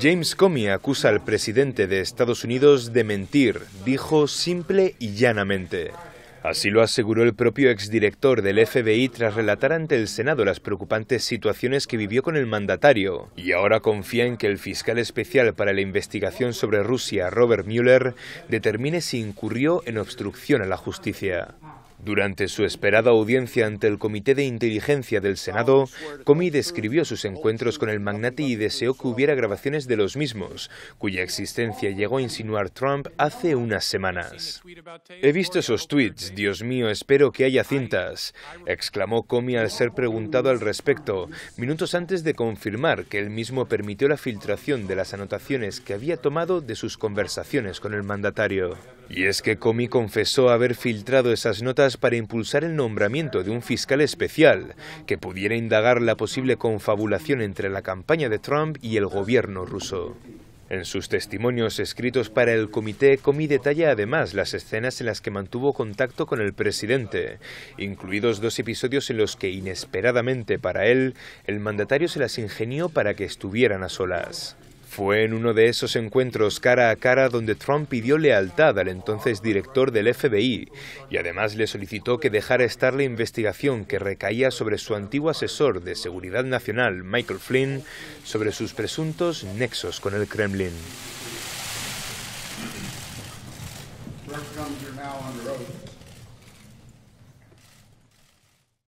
James Comey acusa al presidente de Estados Unidos de mentir, dijo simple y llanamente. Así lo aseguró el propio exdirector del FBI tras relatar ante el Senado las preocupantes situaciones que vivió con el mandatario. Y ahora confía en que el fiscal especial para la investigación sobre Rusia, Robert Mueller, determine si incurrió en obstrucción a la justicia. Durante su esperada audiencia ante el Comité de Inteligencia del Senado, Comey describió sus encuentros con el magnate y deseó que hubiera grabaciones de los mismos, cuya existencia llegó a insinuar Trump hace unas semanas. He visto esos tweets, Dios mío, espero que haya cintas, exclamó Comey al ser preguntado al respecto, minutos antes de confirmar que él mismo permitió la filtración de las anotaciones que había tomado de sus conversaciones con el mandatario. Y es que Comey confesó haber filtrado esas notas para impulsar el nombramiento de un fiscal especial que pudiera indagar la posible confabulación entre la campaña de Trump y el gobierno ruso. En sus testimonios escritos para el comité, Comey detalla además las escenas en las que mantuvo contacto con el presidente, incluidos dos episodios en los que, inesperadamente para él, el mandatario se las ingenió para que estuvieran a solas. Fue en uno de esos encuentros cara a cara donde Trump pidió lealtad al entonces director del FBI y además le solicitó que dejara estar la investigación que recaía sobre su antiguo asesor de seguridad nacional, Michael Flynn, sobre sus presuntos nexos con el Kremlin.